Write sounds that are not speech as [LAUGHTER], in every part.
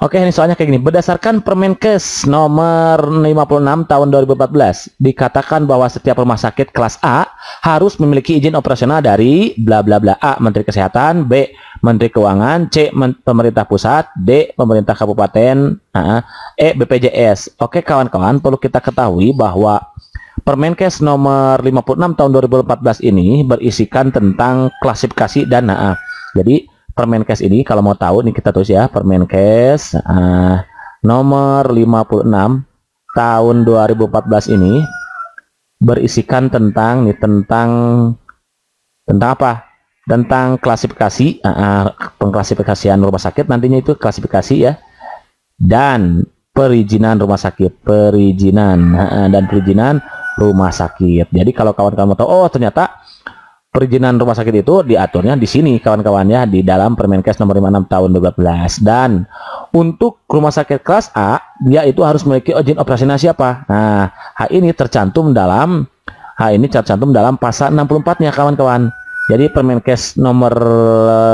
Oke, ini soalnya kayak gini. Berdasarkan Permenkes nomor 56 tahun 2014, dikatakan bahwa setiap rumah sakit kelas A harus memiliki izin operasional dari bla bla bla A Menteri Kesehatan, B Menteri Keuangan, C pemerintah pusat, D pemerintah kabupaten, nah, E BPJS. Oke, kawan-kawan, perlu kita ketahui bahwa Permenkes nomor 56 tahun 2014 ini berisikan tentang klasifikasi dana. Jadi Permenkes ini kalau mau tahu nih kita tulis ya Permenkes uh, eh, nomor 56 tahun 2014 ini berisikan tentang nih tentang tentang apa? Tentang klasifikasi uh, pengklasifikasian rumah sakit nantinya itu klasifikasi ya dan perizinan rumah sakit perizinan uh, dan perizinan rumah sakit. Jadi kalau kawan-kawan mau tahu oh ternyata perizinan rumah sakit itu diaturnya di sini kawan-kawannya di dalam Permenkes nomor 56 tahun 2012 dan untuk rumah sakit kelas A dia itu harus memiliki izin operasional siapa nah hal ini tercantum dalam hal ini tercantum dalam pasal 64 nya kawan-kawan jadi Permenkes nomor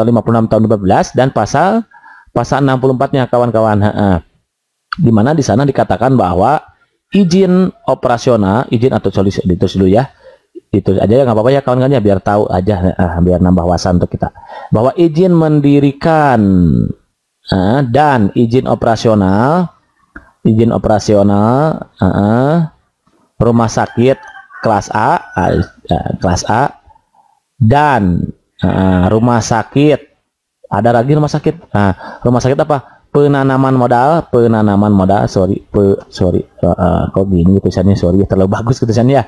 56 tahun 2012 dan pasal pasal 64 nya kawan-kawan Dimana di sana dikatakan bahwa izin operasional izin atau solusi itu dulu ya ditulis aja ya nggak apa-apa ya kawan-kawan ya, biar tahu aja eh, biar nambah wawasan untuk kita bahwa izin mendirikan eh, dan izin operasional izin operasional eh, rumah sakit kelas A kelas A dan rumah sakit ada lagi rumah sakit nah, rumah sakit apa penanaman modal penanaman modal sorry pe, sorry uh, kok gini tulisannya sorry terlalu bagus tulisannya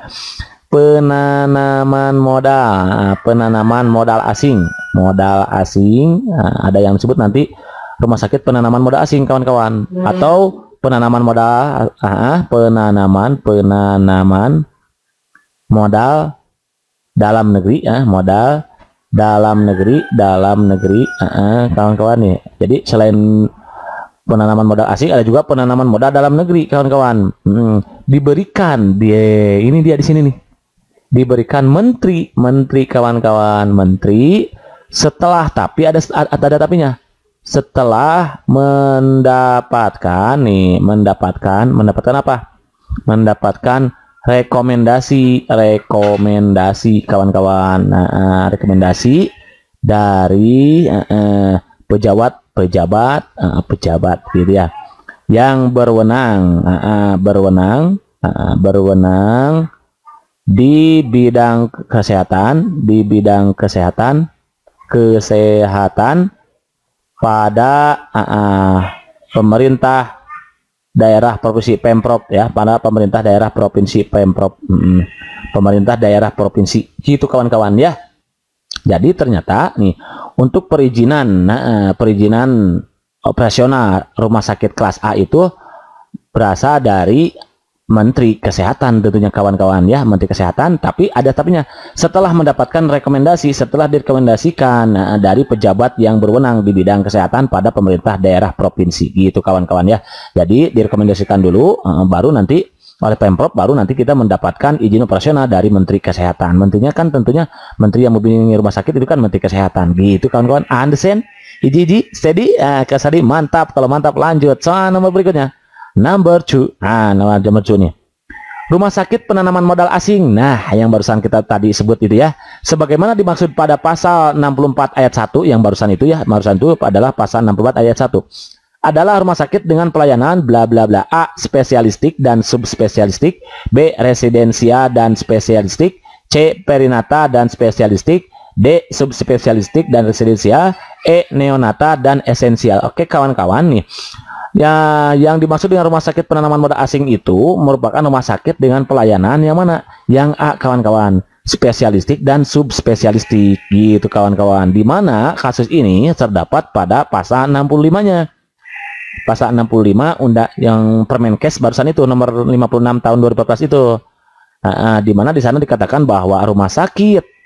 penanaman modal penanaman modal asing modal asing eh, ada yang disebut nanti rumah sakit penanaman modal asing kawan-kawan hmm. atau penanaman modal ah penanaman penanaman modal dalam negeri ah modal dalam negeri dalam negeri kawan-kawan nih ya. jadi selain penanaman modal asing ada juga penanaman modal dalam negeri kawan-kawan hmm, diberikan dia ini dia di sini nih diberikan menteri, menteri kawan-kawan, menteri setelah tapi ada ada tapinya. Setelah mendapatkan nih, mendapatkan mendapatkan apa? Mendapatkan rekomendasi, rekomendasi kawan-kawan. Nah, rekomendasi dari eh, pejabat, pejabat, eh, pejabat gitu ya. Yang berwenang, eh, eh berwenang, eh, berwenang di bidang kesehatan, di bidang kesehatan, kesehatan pada uh, pemerintah daerah provinsi pemprov ya, pada pemerintah daerah provinsi pemprov, hmm, pemerintah daerah provinsi gitu kawan-kawan ya. Jadi ternyata nih untuk perizinan, uh, perizinan operasional rumah sakit kelas A itu berasal dari Menteri Kesehatan tentunya kawan-kawan ya Menteri Kesehatan tapi ada tapinya setelah mendapatkan rekomendasi setelah direkomendasikan nah, dari pejabat yang berwenang di bidang kesehatan pada pemerintah daerah provinsi gitu kawan-kawan ya jadi direkomendasikan dulu eh, baru nanti oleh Pemprov baru nanti kita mendapatkan izin operasional dari Menteri Kesehatan. Menterinya kan tentunya menteri yang membimbing rumah sakit itu kan Menteri Kesehatan. Gitu kawan-kawan. Understand? Iji-iji, steady, eh, kasadi, mantap. Kalau mantap lanjut. Soal nomor berikutnya. Number two, nah nomor two nih. Rumah sakit penanaman modal asing. Nah, yang barusan kita tadi sebut itu ya. Sebagaimana dimaksud pada pasal 64 ayat 1 yang barusan itu ya, barusan itu adalah pasal 64 ayat 1. Adalah rumah sakit dengan pelayanan bla bla bla A spesialistik dan subspesialistik, B residensia dan spesialistik, C perinata dan spesialistik, D. Subspesialistik dan residensial E. Neonata dan esensial Oke kawan-kawan nih Ya, yang dimaksud dengan rumah sakit penanaman modal asing itu merupakan rumah sakit dengan pelayanan yang mana? Yang A kawan-kawan, spesialistik dan subspesialistik gitu kawan-kawan. Di mana kasus ini terdapat pada pasal 65-nya. Pasal 65 undang yang Permenkes barusan itu nomor 56 tahun 2014 itu. Nah, di mana di sana dikatakan bahwa rumah sakit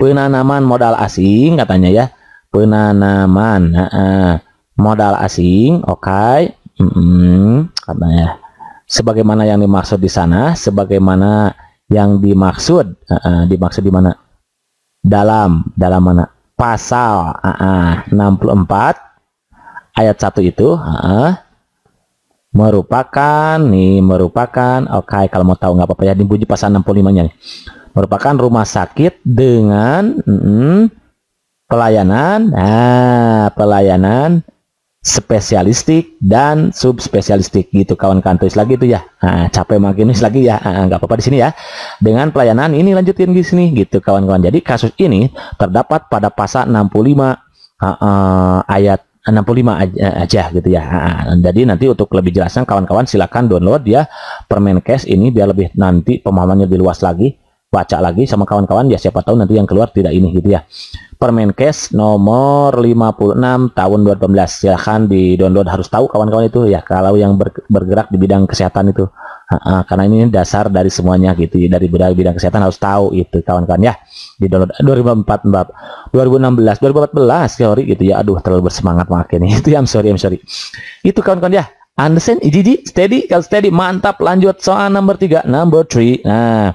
penanaman modal asing katanya ya penanaman uh, uh, modal asing oke okay. mm -mm, katanya ya. sebagaimana yang dimaksud di sana sebagaimana yang dimaksud uh, uh, dimaksud di mana dalam dalam mana pasal uh, uh, 64 ayat 1 itu uh, uh, merupakan nih merupakan oke okay, kalau mau tahu nggak apa-apa ya dibunyi pasal 65 nya nih merupakan rumah sakit dengan hmm, pelayanan, nah, pelayanan spesialistik dan subspesialistik gitu kawan tulis lagi itu ya nah, capek makin lagi ya ah, ah, nggak nah, apa-apa di sini ya dengan pelayanan ini lanjutin di sini gitu kawan-kawan jadi kasus ini terdapat pada pasal 65 uh, uh, ayat 65 aja, eh, aja gitu ya ah, jadi nanti untuk lebih jelasnya kawan-kawan silahkan download ya permen permenkes ini biar lebih nanti pemahamannya diluas lagi baca lagi sama kawan-kawan ya siapa tahu nanti yang keluar tidak ini gitu ya Permenkes nomor 56 tahun 2018 silahkan ya, di download harus tahu kawan-kawan itu ya kalau yang bergerak di bidang kesehatan itu karena ini dasar dari semuanya gitu dari bidang bidang kesehatan harus tahu itu kawan-kawan ya di download 2004 2016 2014 sorry gitu ya aduh terlalu bersemangat makin [LAUGHS] itu ya I'm sorry I'm sorry itu kawan-kawan ya Understand? Jiji, steady, kalau steady, mantap, lanjut soal nomor 3, number 3. Nah,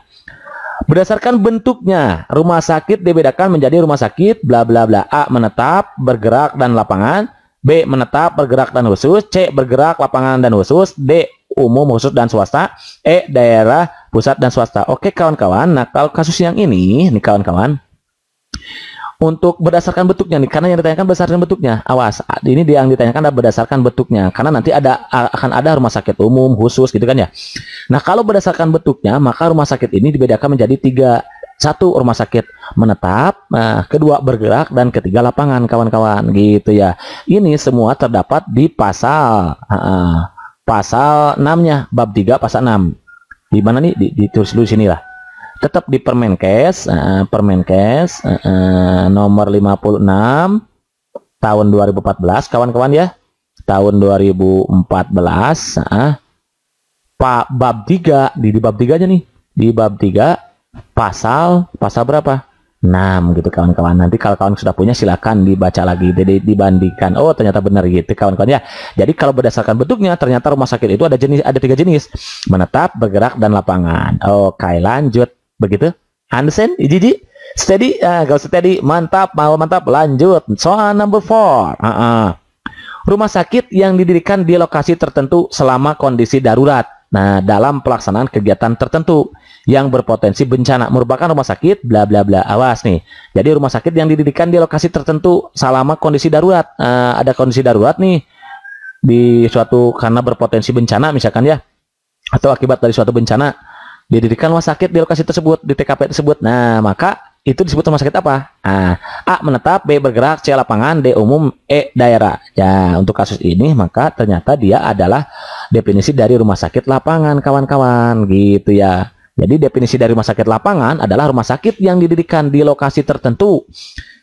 Berdasarkan bentuknya, rumah sakit dibedakan menjadi rumah sakit bla bla bla. A menetap, bergerak dan lapangan, B menetap, bergerak dan khusus, C bergerak, lapangan dan khusus, D umum, khusus dan swasta, E daerah pusat dan swasta. Oke kawan-kawan, nah kalau kasus yang ini nih kawan-kawan, untuk berdasarkan bentuknya nih karena yang ditanyakan berdasarkan bentuknya awas ini dia yang ditanyakan adalah berdasarkan bentuknya karena nanti ada akan ada rumah sakit umum khusus gitu kan ya nah kalau berdasarkan bentuknya maka rumah sakit ini dibedakan menjadi tiga satu rumah sakit menetap nah, kedua bergerak dan ketiga lapangan kawan-kawan gitu ya ini semua terdapat di pasal uh, pasal 6 nya bab 3 pasal 6 di mana nih di, ditulis dulu sini lah tetap di Permenkes uh, Permenkes uh, uh, eh, eh, nomor 56 tahun 2014 kawan-kawan ya tahun 2014 uh, eh, Pak bab 3 di, di bab 3 aja nih di bab 3 pasal pasal berapa 6 gitu kawan-kawan nanti kalau kawan sudah punya silahkan dibaca lagi jadi dibandingkan oh ternyata benar gitu kawan-kawan ya jadi kalau berdasarkan bentuknya ternyata rumah sakit itu ada jenis ada tiga jenis menetap bergerak dan lapangan oke lanjut Begitu? Understand? Jiji? Steady? Ah, gak usah steady. Mantap, mau mantap. Lanjut. Soal number four. Uh -uh. Rumah sakit yang didirikan di lokasi tertentu selama kondisi darurat. Nah, dalam pelaksanaan kegiatan tertentu yang berpotensi bencana merupakan rumah sakit bla bla bla. Awas nih. Jadi rumah sakit yang didirikan di lokasi tertentu selama kondisi darurat. Uh, ada kondisi darurat nih di suatu karena berpotensi bencana misalkan ya atau akibat dari suatu bencana Didirikan rumah sakit di lokasi tersebut, di TKP tersebut. Nah, maka itu disebut rumah sakit apa? Nah, A menetap, B bergerak, C lapangan, D umum, E daerah. Ya, untuk kasus ini maka ternyata dia adalah definisi dari rumah sakit lapangan, kawan-kawan, gitu ya. Jadi definisi dari rumah sakit lapangan adalah rumah sakit yang didirikan di lokasi tertentu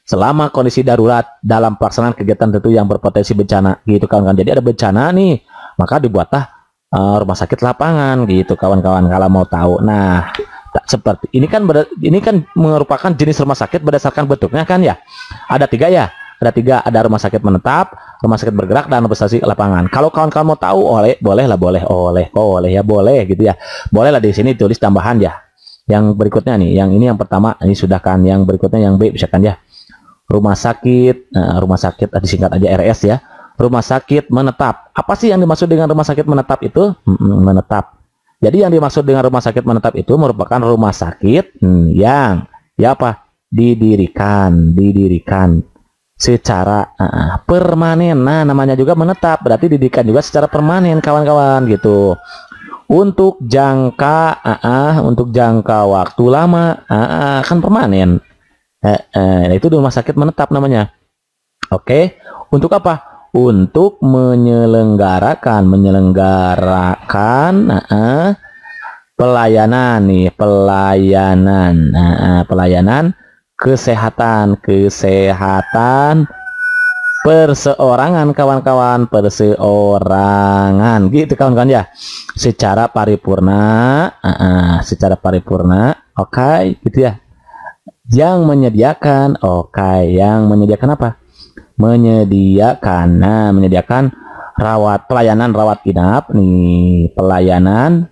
selama kondisi darurat dalam pelaksanaan kegiatan tertentu yang berpotensi bencana gitu kawan-kawan. Jadi ada bencana nih, maka dibuatlah uh, rumah sakit lapangan gitu kawan-kawan kalau mau tahu. Nah, tak seperti ini kan ber, ini kan merupakan jenis rumah sakit berdasarkan bentuknya kan ya. Ada tiga ya. Ada tiga, ada rumah sakit menetap, rumah sakit bergerak, dan prestasi lapangan. Kalau kawan-kawan mau tahu, oleh, boleh lah, boleh, oleh, boleh ya, boleh gitu ya. Boleh lah di sini tulis tambahan ya. Yang berikutnya nih, yang ini yang pertama, ini sudah kan. Yang berikutnya yang B, misalkan ya rumah sakit, eh, rumah sakit eh, disingkat aja RS ya, rumah sakit menetap. Apa sih yang dimaksud dengan rumah sakit menetap itu? menetap. Jadi yang dimaksud dengan rumah sakit menetap itu merupakan rumah sakit hmm, yang ya apa? didirikan, didirikan secara uh, permanen. Nah, namanya juga menetap, berarti didirikan juga secara permanen kawan-kawan gitu. Untuk jangka uh, uh, untuk jangka waktu lama uh, uh, kan permanen. Uh, uh, itu rumah sakit menetap namanya. Oke, okay. untuk apa? untuk menyelenggarakan menyelenggarakan uh, pelayanan nih pelayanan uh, pelayanan kesehatan kesehatan perseorangan kawan-kawan perseorangan gitu kawan-kawan ya secara paripurna uh, uh, secara paripurna oke okay, gitu ya yang menyediakan oke okay. yang menyediakan apa menyediakan nah menyediakan rawat pelayanan rawat inap nih pelayanan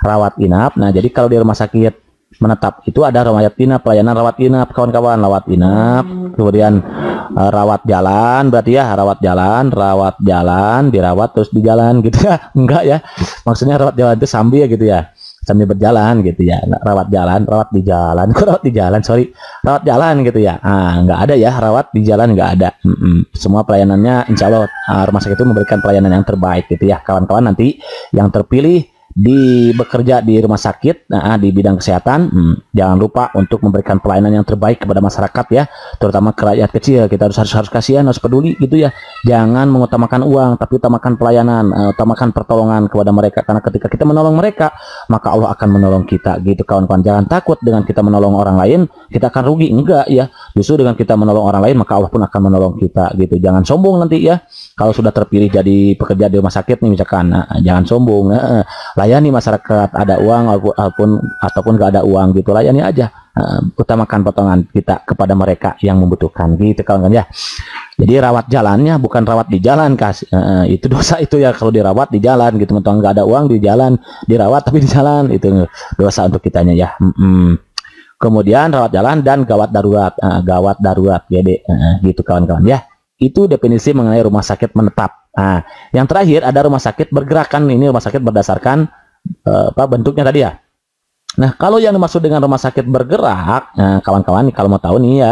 rawat inap nah jadi kalau di rumah sakit menetap itu ada rawat inap pelayanan rawat inap kawan-kawan rawat inap kemudian eh, rawat jalan berarti ya rawat jalan rawat jalan dirawat terus di jalan gitu ya [LAUGHS] enggak ya maksudnya rawat jalan itu sambil gitu ya sambil berjalan gitu ya nah, rawat jalan rawat di jalan [LAUGHS] kok rawat di jalan sorry rawat jalan gitu ya ah nggak ada ya rawat di jalan nggak ada mm -mm. semua pelayanannya insya Allah ah, rumah sakit itu memberikan pelayanan yang terbaik gitu ya kawan-kawan nanti yang terpilih di bekerja di rumah sakit nah, di bidang kesehatan hmm, jangan lupa untuk memberikan pelayanan yang terbaik kepada masyarakat ya terutama ke rakyat kecil kita harus harus, harus kasihan harus peduli gitu ya jangan mengutamakan uang tapi utamakan pelayanan uh, utamakan pertolongan kepada mereka karena ketika kita menolong mereka maka Allah akan menolong kita gitu kawan-kawan jangan takut dengan kita menolong orang lain kita akan rugi enggak ya justru dengan kita menolong orang lain maka Allah pun akan menolong kita gitu jangan sombong nanti ya kalau sudah terpilih jadi pekerja di rumah sakit nih misalkan nah, jangan sombong nah, layani masyarakat ada uang ataupun ataupun gak ada uang gitu layani aja uh, utamakan potongan kita kepada mereka yang membutuhkan gitu kawan kan ya jadi rawat jalannya bukan rawat di jalan kasih uh, itu dosa itu ya kalau dirawat di jalan gitu teman nggak ada uang di jalan dirawat tapi di jalan itu dosa untuk kitanya ya mm -mm. kemudian rawat jalan dan gawat darurat uh, gawat darurat jadi uh, gitu kawan-kawan ya itu definisi mengenai rumah sakit menetap Nah, yang terakhir ada rumah sakit bergerakan. Ini rumah sakit berdasarkan eh, apa bentuknya tadi ya. Nah, kalau yang dimaksud dengan rumah sakit bergerak, nah kawan-kawan kalau mau tahu nih ya,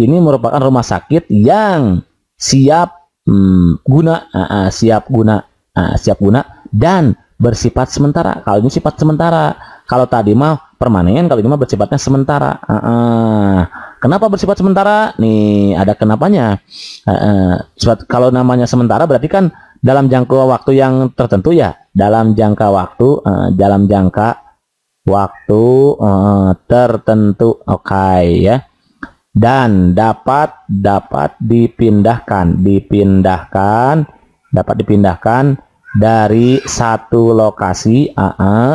ini merupakan rumah sakit yang siap hmm, guna, uh, uh, siap guna, uh, siap guna dan bersifat sementara. Kalau ini sifat sementara, kalau tadi mah permanen, kalau ini mah bersifatnya sementara. Uh, uh. Kenapa bersifat sementara? Nih, ada kenapanya. Uh, uh, kalau namanya sementara berarti kan dalam jangka waktu yang tertentu ya. Dalam jangka waktu, uh, dalam jangka waktu uh, tertentu. Oke okay, ya. Dan dapat dapat dipindahkan, dipindahkan, dapat dipindahkan dari satu lokasi, uh, uh,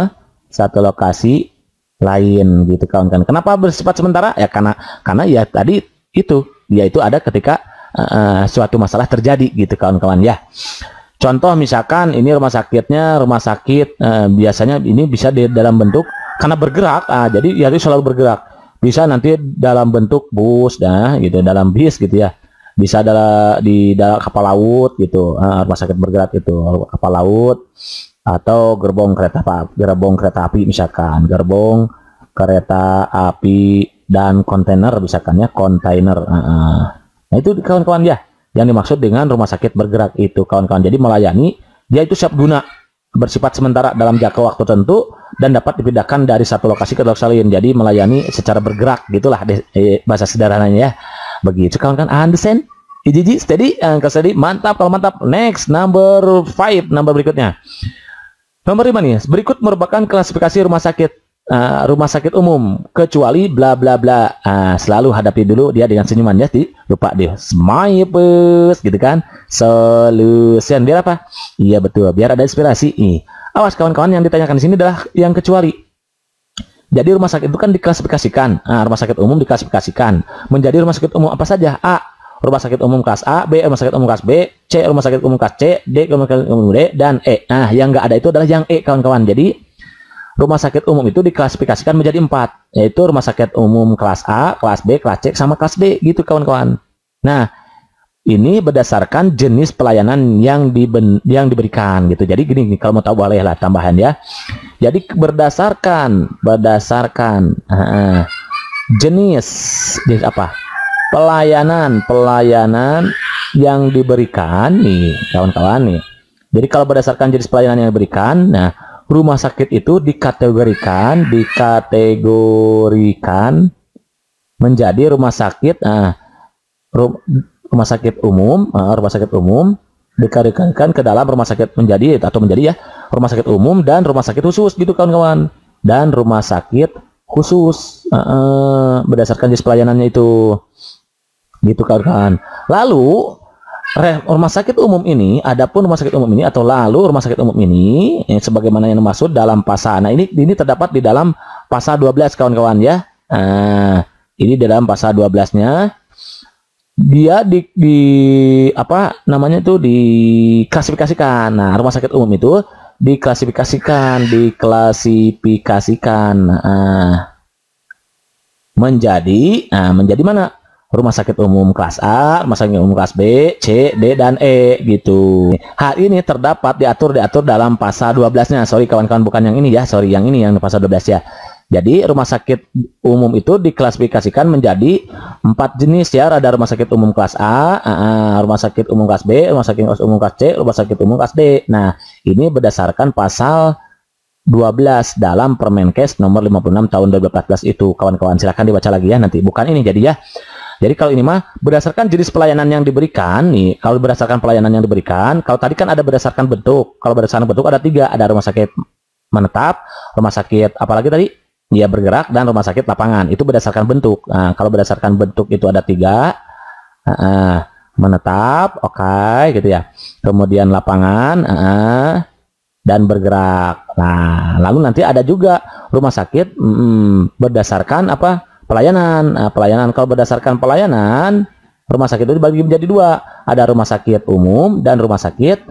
satu lokasi lain gitu kawan-kawan. Kenapa bersifat sementara? Ya karena karena ya tadi itu yaitu ada ketika uh, suatu masalah terjadi gitu kawan-kawan ya. Contoh misalkan ini rumah sakitnya rumah sakit uh, biasanya ini bisa di dalam bentuk karena bergerak uh, jadi ya itu selalu bergerak. Bisa nanti dalam bentuk bus nah gitu dalam bis gitu ya. Bisa dalam di dalam kapal laut gitu uh, rumah sakit bergerak itu kapal laut atau gerbong kereta api, gerbong kereta api misalkan, gerbong kereta api dan kontainer misalkan ya, kontainer. Uh, nah itu kawan-kawan ya yang dimaksud dengan rumah sakit bergerak itu kawan-kawan. Jadi melayani dia itu siap guna bersifat sementara dalam jangka waktu tertentu dan dapat dipindahkan dari satu lokasi ke lokasi lain. Jadi melayani secara bergerak gitulah eh, bahasa sederhananya ya. Begitu kawan-kawan understand? Ijiji steady, eh, angka steady, mantap kalau mantap. Next number five number berikutnya. Nomor 5 nih, berikut merupakan klasifikasi rumah sakit uh, rumah sakit umum kecuali bla bla bla. Uh, selalu hadapi dulu dia dengan senyuman ya, di, lupa dia. Smile gitu kan. Solution biar apa? Iya betul, biar ada inspirasi. Nih. Awas kawan-kawan yang ditanyakan di sini adalah yang kecuali. Jadi rumah sakit itu kan diklasifikasikan. Nah, rumah sakit umum diklasifikasikan menjadi rumah sakit umum apa saja? A rumah sakit umum kelas A, B rumah sakit umum kelas B, C rumah sakit umum kelas C, D rumah sakit umum D, dan E. Nah, yang enggak ada itu adalah yang E, kawan-kawan. Jadi, rumah sakit umum itu diklasifikasikan menjadi empat, yaitu rumah sakit umum kelas A, kelas B, kelas C, sama kelas D, gitu kawan-kawan. Nah, ini berdasarkan jenis pelayanan yang diben, yang diberikan gitu. Jadi gini, gini kalau mau tahu boleh lah tambahan ya. Jadi berdasarkan berdasarkan uh, jenis jenis apa? pelayanan-pelayanan yang diberikan nih kawan-kawan nih. Jadi kalau berdasarkan jenis pelayanan yang diberikan, nah rumah sakit itu dikategorikan dikategorikan menjadi rumah sakit nah, rumah sakit umum, nah, rumah sakit umum dikategorikan ke dalam rumah sakit menjadi atau menjadi ya rumah sakit umum dan rumah sakit khusus gitu kawan-kawan dan rumah sakit khusus uh, uh, berdasarkan jenis pelayanannya itu gitu kawan-kawan. Kan. Lalu rumah sakit umum ini, adapun rumah sakit umum ini atau lalu rumah sakit umum ini, eh, sebagaimana yang dimaksud dalam pasal. Nah ini ini terdapat di dalam pasal 12 kawan-kawan ya. Nah, ini di dalam pasal 12-nya dia di, di apa namanya itu diklasifikasikan. Nah, rumah sakit umum itu diklasifikasikan, diklasifikasikan nah, menjadi nah, menjadi mana? rumah sakit umum kelas A, rumah sakit umum kelas B, C, D, dan E gitu. Hal ini terdapat diatur diatur dalam pasal 12-nya. Sorry kawan-kawan bukan yang ini ya, sorry yang ini yang pasal 12 ya. Jadi rumah sakit umum itu diklasifikasikan menjadi empat jenis ya. Ada rumah sakit umum kelas A, uh-uh, rumah sakit umum kelas B, rumah sakit umum kelas C, rumah sakit umum kelas D. Nah, ini berdasarkan pasal 12 dalam Permenkes nomor 56 tahun 2014 itu. Kawan-kawan silahkan dibaca lagi ya nanti. Bukan ini jadi ya. Jadi kalau ini mah berdasarkan jenis pelayanan yang diberikan nih, kalau berdasarkan pelayanan yang diberikan, kalau tadi kan ada berdasarkan bentuk. Kalau berdasarkan bentuk ada tiga, ada rumah sakit menetap, rumah sakit apalagi tadi dia bergerak dan rumah sakit lapangan itu berdasarkan bentuk. Nah, kalau berdasarkan bentuk itu ada tiga uh, uh, menetap, oke okay, gitu ya. Kemudian lapangan uh, dan bergerak. Nah lalu nanti ada juga rumah sakit mm, berdasarkan apa pelayanan. Nah, pelayanan kalau berdasarkan pelayanan, rumah sakit itu dibagi menjadi dua. Ada rumah sakit umum dan rumah sakit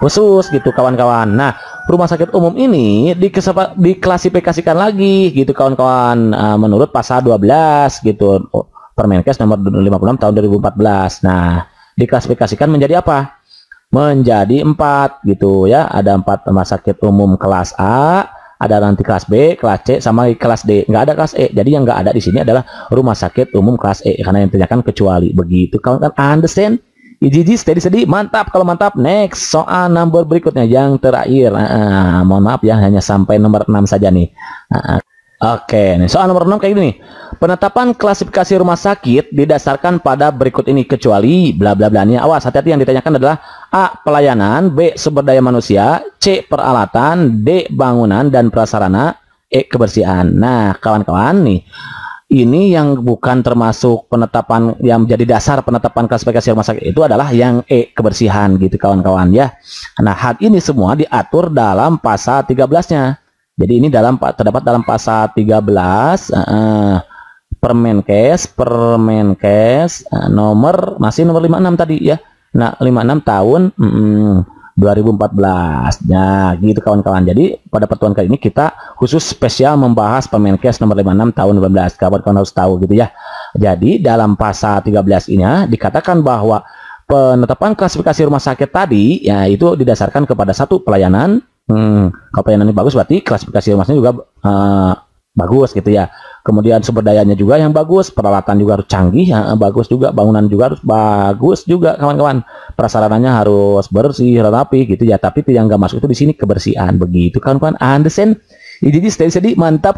khusus gitu kawan-kawan. Nah, rumah sakit umum ini diklasifikasikan lagi gitu kawan-kawan ah, menurut pasal 12 gitu Permenkes nomor 56 tahun 2014. Nah, diklasifikasikan menjadi apa? Menjadi empat gitu ya. Ada empat rumah sakit umum kelas A, ada nanti kelas B, kelas C, sama kelas D. Nggak ada kelas E. Jadi yang nggak ada di sini adalah rumah sakit umum kelas E. Karena yang ditanyakan kecuali. Begitu. Kalau kan understand? IJJ steady steady mantap kalau mantap next soal nomor berikutnya yang terakhir uh, mohon maaf ya hanya sampai nomor 6 saja nih uh, Oke, nih soal nomor 6 kayak gini. Penetapan klasifikasi rumah sakit didasarkan pada berikut ini kecuali bla bla bla. Ini awas hati-hati yang ditanyakan adalah A pelayanan, B sumber daya manusia, C peralatan, D bangunan dan prasarana, E kebersihan. Nah, kawan-kawan nih ini yang bukan termasuk penetapan yang menjadi dasar penetapan klasifikasi rumah sakit itu adalah yang E kebersihan gitu kawan-kawan ya. Nah, hal ini semua diatur dalam pasal 13-nya. Jadi ini dalam terdapat dalam pasal 13 uh, Permenkes Permenkes uh, eh, nomor masih nomor 56 tadi ya. Nah, 56 tahun mm, 2014. Nah, gitu kawan-kawan. Jadi pada pertemuan kali ini kita khusus spesial membahas Permenkes nomor 56 tahun 2014. Kawan-kawan harus tahu gitu ya. Jadi dalam pasal 13 ini ya, dikatakan bahwa penetapan klasifikasi rumah sakit tadi ya itu didasarkan kepada satu pelayanan Hmm, kalau ini bagus berarti klasifikasi rumahnya juga uh, bagus gitu ya. Kemudian sumber dayanya juga yang bagus, peralatan juga harus canggih, ya, bagus juga, bangunan juga harus bagus juga kawan-kawan. Prasarananya harus bersih, rapi gitu ya. Tapi yang nggak masuk itu di sini kebersihan begitu kawan-kawan. Understand? Jadi, jadi mantap.